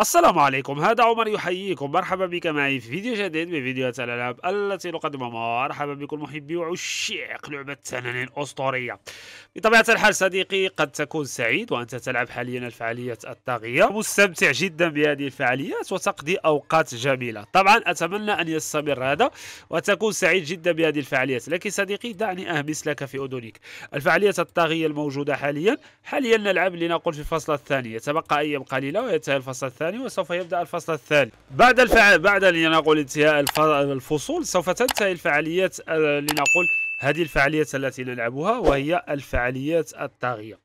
السلام عليكم هذا عمر يحييكم مرحبا بك معي في فيديو جديد من فيديوهات الألعاب التي نقدمها مرحبا بكم محبي وعشاق لعبة تنانين أسطورية بطبيعة الحال صديقي قد تكون سعيد وأنت تلعب حاليا الفعاليات الطاغية مستمتع جدا بهذه الفعاليات وتقضي أوقات جميلة طبعا أتمنى أن يستمر هذا وتكون سعيد جدا بهذه الفعاليات لكن صديقي دعني أهمس لك في أذنك الفعاليات الطاغية الموجودة حاليا حاليا نلعب لنقل في الفصل الثاني يتبقى أيام قليلة وينتهي الفصل الثاني الثاني وسوف يبدأ الفصل الثالث بعد الفع... بعد لنقول انتهاء الف... الفصول سوف تنتهي الفعاليات آه، لنقول هذه الفعاليات التي نلعبها وهي الفعاليات الطاغية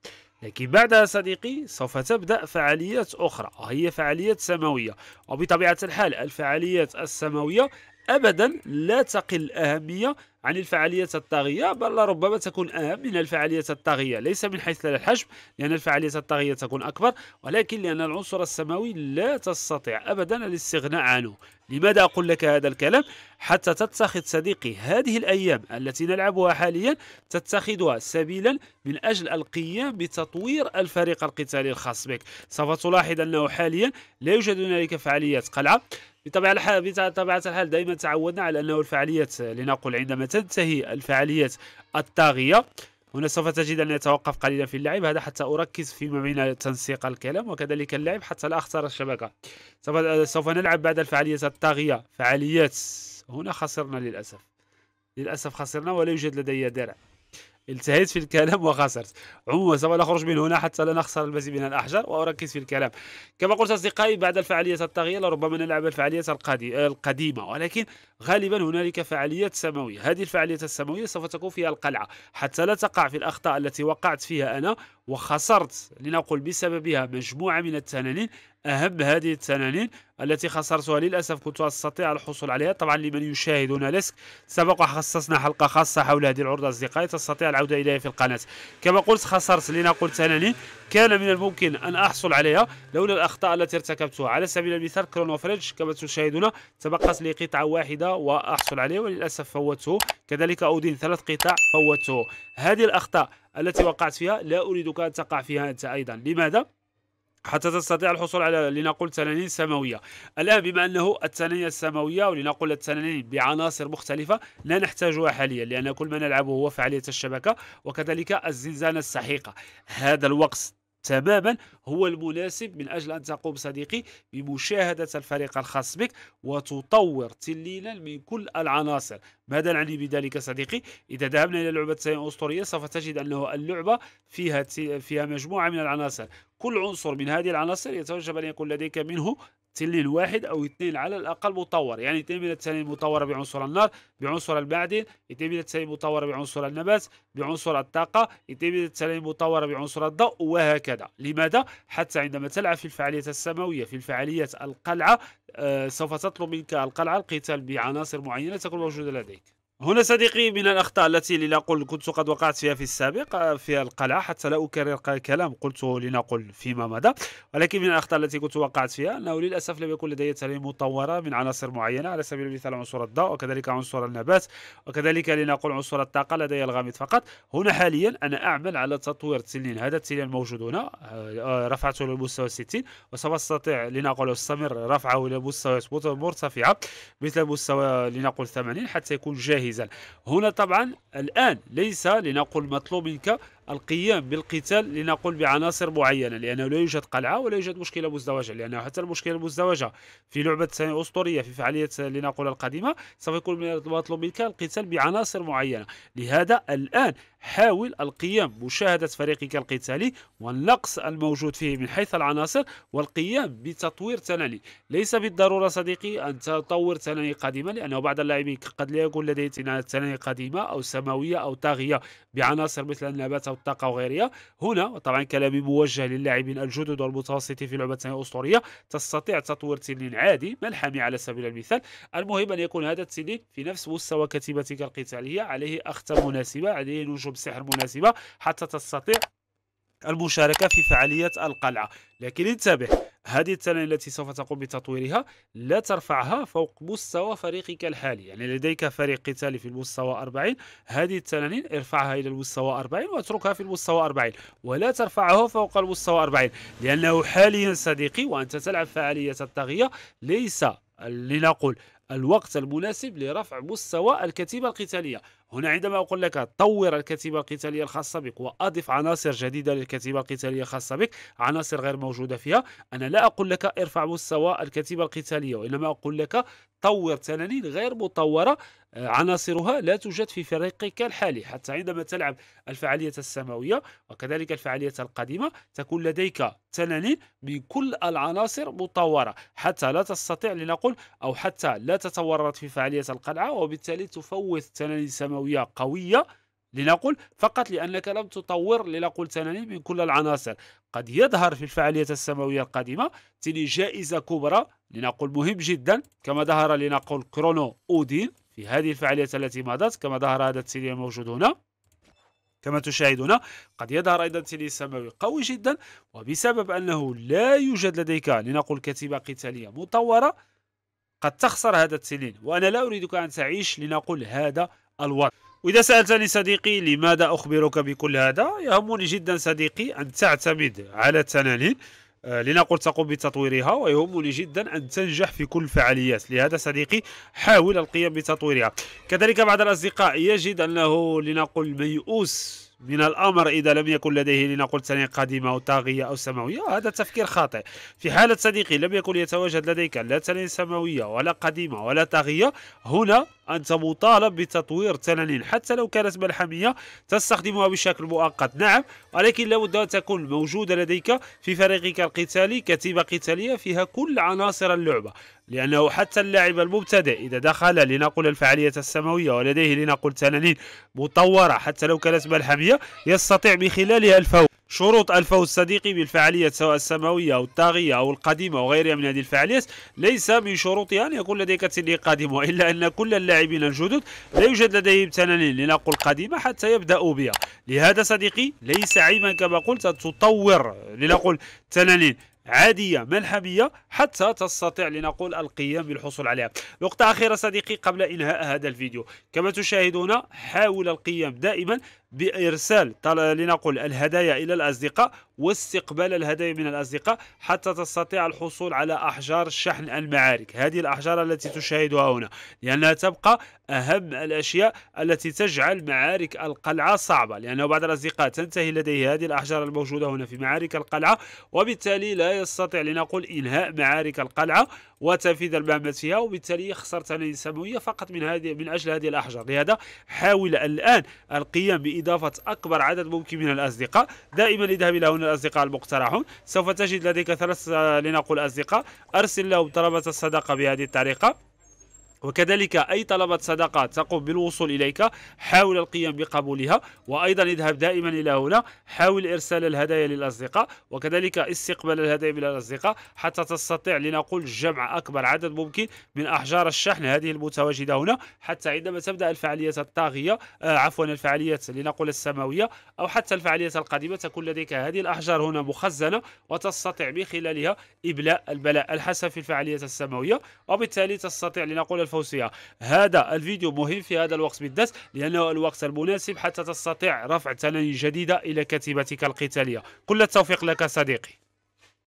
لكن بعدها صديقي سوف تبدأ فعاليات أخرى وهي فعاليات سماوية وبطبيعة الحال الفعاليات السماوية ابدا لا تقل اهميه عن الفعاليات الطاغيه بل ربما تكون اهم من الفعاليات الطاغيه ليس من حيث الحجم لان الفعاليات الطاغيه تكون اكبر ولكن لان العنصر السماوي لا تستطيع ابدا الاستغناء عنه لماذا اقول لك هذا الكلام حتى تتخذ صديقي هذه الايام التي نلعبها حاليا تتخذها سبيلا من اجل القيام بتطوير الفريق القتالي الخاص بك سوف تلاحظ انه حاليا لا يوجد هنالك فعاليات قلعه بطبيعة الحال بطبيعة الحال دائما تعودنا على أنه الفعاليات لنقول عندما تنتهي الفعاليات الطاغية هنا سوف تجد أن يتوقف قليلا في اللعب هذا حتى أركز فيما بين تنسيق الكلام وكذلك اللعب حتى لا أخسر الشبكة سوف, سوف نلعب بعد الفعاليات الطاغية فعاليات هنا خسرنا للأسف للأسف خسرنا ولا يوجد لدي درع التهيت في الكلام وخسرت عموما سوف نخرج من هنا حتى لا نخسر المزيد من الأحجار وأركز في الكلام كما قلت أصدقائي بعد الفعالية التغيير لربما نلعب الفعالية القديمة ولكن غالبا هنالك فعاليات سماوية هذه الفعاليات السماوية سوف تكون فيها القلعة حتى لا تقع في الأخطاء التي وقعت فيها أنا وخسرت لنقول بسببها مجموعة من التنانين أهم هذه التنانين التي خسرتها للأسف كنت أستطيع الحصول عليها طبعا لمن يشاهدون لسك سبق وخصصنا حلقة خاصة حول هذه العرضه أصدقائي تستطيع العودة إليها في القناة كما قلت خسرت لنقول تنانين كان من الممكن أن أحصل عليها لولا الأخطاء التي ارتكبتها على سبيل المثال كرونو فريج كما تشاهدون تبقت لي قطعة واحدة وأحصل عليه وللأسف فوته كذلك أودين ثلاث قطع فوته هذه الأخطاء التي وقعت فيها لا أريدك أن تقع فيها أنت أيضا لماذا؟ حتى تستطيع الحصول على لنقول تنانين سماوية الآن بما أنه التنانين السماوية ولنقول التنانين بعناصر مختلفة لا نحتاجها حاليا لأن كل ما نلعبه هو فعالية الشبكة وكذلك الزنزانة السحيقة هذا الوقت تماما هو المناسب من أجل أن تقوم صديقي بمشاهدة الفريق الخاص بك وتطور تليلا من كل العناصر ماذا نعني بذلك صديقي إذا ذهبنا إلى لعبة الأسطورية سوف تجد أنه اللعبة فيها, فيها مجموعة من العناصر كل عنصر من هذه العناصر يتوجب أن يكون لديك منه تنين واحد أو اثنين على الأقل مطور يعني اثنين من التنين مطورة بعنصر النار بعنصر المعدن اثنين من التنين مطورة بعنصر النبات بعنصر الطاقة اثنين من التنين مطورة بعنصر الضوء وهكذا لماذا؟ حتى عندما تلعب في الفعالية السماوية في الفعالية القلعة آه سوف تطلب منك القلعة القتال بعناصر معينة تكون موجودة لديك هنا صديقي من الأخطاء التي لنقل كنت قد وقعت فيها في السابق آه، في القلعة حتى لا أكرر كلام قلته لنقل فيما مضى ولكن من الأخطاء التي كنت وقعت فيها أنه للأسف لم يكن لدي تلاميذ مطورة من عناصر معينة على سبيل المثال عنصر الضوء وكذلك عنصر النبات وكذلك لنقل عنصر الطاقة لدي الغامض فقط هنا حاليا أنا أعمل على تطوير التنين هذا التنين الموجود هنا آه، آه، رفعته للمستوى 60 وسوف أستطيع لنقل أستمر رفعه إلى مستويات مرتفعة مثل مستوى لنقل 80 حتى يكون جاهز جاهزا هنا طبعا الآن ليس لنقل مطلوب منك القيام بالقتال لنقول بعناصر معينة لأنه لا يوجد قلعة ولا يوجد مشكلة مزدوجة لأنه حتى المشكلة المزدوجة في لعبة أسطورية في فعالية لنقول القديمة سوف يكون من المطلوب منك القتال بعناصر معينة لهذا الآن حاول القيام مشاهدة فريقك القتالي والنقص الموجود فيه من حيث العناصر والقيام بتطوير تناني ليس بالضرورة صديقي أن تطور تناني قديمة لأنه بعض اللاعبين قد لا يكون لديه تناني قديمة أو سماوية أو طاغية بعناصر مثل النبات والطاقة وغيرها هنا طبعا كلامي موجه للاعبين الجدد والمتوسطين في ثانيه أسطورية تستطيع تطوير تنين عادي ملحمي على سبيل المثال المهم أن يكون هذا التنين في نفس مستوى كتيبتك القتالية عليه اخت مناسبة عليه نجوم سحر مناسبة حتى تستطيع المشاركة في فعالية القلعة لكن انتبه هذه التالنة التي سوف تقوم بتطويرها لا ترفعها فوق مستوى فريقك الحالي يعني لديك فريق قتالي في المستوى 40 هذه التنانين ارفعها إلى المستوى 40 واتركها في المستوى 40 ولا ترفعها فوق المستوى 40 لأنه حاليا صديقي وأنت تلعب فعالية الطاغية ليس لنقول الوقت المناسب لرفع مستوى الكتيبة القتالية هنا عندما أقول لك طور الكتيبة القتالية الخاصة بك وأضف عناصر جديدة للكتيبة القتالية الخاصة بك عناصر غير موجودة فيها أنا لا أقول لك ارفع مستوى الكتيبة القتالية وإنما أقول لك طور تنانين غير مطورة عناصرها لا توجد في فريقك الحالي حتى عندما تلعب الفعالية السماوية وكذلك الفعالية القديمة تكون لديك تنانين من كل العناصر مطورة حتى لا تستطيع لنقول أو حتى لا تتورط في فعالية القلعة وبالتالي تفوت تنانين سماوية قوية لنقول فقط لأنك لم تطور لنقول تنانين من كل العناصر قد يظهر في الفعالية السماوية القادمة تلي جائزة كبرى لنقول مهم جدا كما ظهر لنقول كرونو أودين في هذه الفعاليات التي مضت كما ظهر هذا التيلي الموجود هنا كما تشاهدون قد يظهر أيضا تيلي السماوي قوي جدا وبسبب أنه لا يوجد لديك لنقل كتيبة قتالية مطورة قد تخسر هذا التيلين وأنا لا أريدك أن تعيش لنقل هذا الوضع وإذا سألتني صديقي لماذا أخبرك بكل هذا يهمني جدا صديقي أن تعتمد على التنانين آه، لنقل تقوم بتطويرها ويهمني جدا أن تنجح في كل الفعاليات لهذا صديقي حاول القيام بتطويرها كذلك بعض الأصدقاء يجد أنه لنقل ميؤوس من الامر اذا لم يكن لديه لنقل ثانيه قديمه او طاغيه او سماويه هذا تفكير خاطئ في حاله صديقي لم يكن يتواجد لديك لا ثانيه سماويه ولا قديمه ولا طاغيه هنا أنت مطالب بتطوير تنانين حتى لو كانت ملحمية تستخدمها بشكل مؤقت نعم ولكن لابد أن تكون موجودة لديك في فريقك القتالي كتيبة قتالية فيها كل عناصر اللعبة لأنه حتى اللاعب المبتدئ إذا دخل لنقل الفعالية السماوية ولديه لنقل تنانين مطورة حتى لو كانت ملحمية يستطيع من خلالها الفوز شروط الفوز صديقي بالفعالية سواء السماوية أو الطاغية أو القديمة وغيرها من هذه الفعاليات ليس من شروطها أن يكون لديك سن قادمة إلا أن كل اللاعبين الجدد لا يوجد لديهم تنانين لنقل قديمة حتى يبدأوا بها لهذا صديقي ليس عيبا كما قلت أن تطور لنقل تنانين عادية ملحمية حتى تستطيع لنقول القيام بالحصول عليها نقطة أخيرة صديقي قبل إنهاء هذا الفيديو كما تشاهدون حاول القيام دائما بإرسال لنقل الهدايا إلى الأصدقاء واستقبال الهدايا من الأصدقاء حتى تستطيع الحصول على أحجار شحن المعارك هذه الأحجار التي تشاهدها هنا لأنها تبقى أهم الأشياء التي تجعل معارك القلعة صعبة لأنه بعض الأصدقاء تنتهي لديه هذه الأحجار الموجودة هنا في معارك القلعة وبالتالي لا يستطيع لنقول إنهاء معارك القلعة وتنفيذ المهمة فيها وبالتالي خسرت سماويه فقط من هذه من أجل هذه الأحجار لهذا حاول الآن القيام بإذن إضافة أكبر عدد ممكن من الأصدقاء دائما اذهب إلى هنا الأصدقاء المقترحون سوف تجد لديك ثلاث لنقول أصدقاء أرسل لهم طلبة الصداقة بهذه الطريقة وكذلك أي طلبات صدقات تقوم بالوصول إليك حاول القيام بقبولها وأيضا اذهب دائما إلى هنا حاول إرسال الهدايا للأصدقاء وكذلك استقبال الهدايا من الأصدقاء حتى تستطيع لنقول جمع أكبر عدد ممكن من أحجار الشحن هذه المتواجدة هنا حتى عندما تبدأ الفعالية الطاغية آه عفوا الفعالية لنقول السماوية أو حتى الفعالية القادمة تكون لديك هذه الأحجار هنا مخزنة وتستطيع من خلالها إبلاء البلاء الحسن في الفعالية السماوية وبالتالي تستطيع لنقول الف الفوسية هذا الفيديو مهم في هذا الوقت بالذات لأنه الوقت المناسب حتى تستطيع رفع تنانين جديدة إلى كتيبتك القتالية كل التوفيق لك صديقي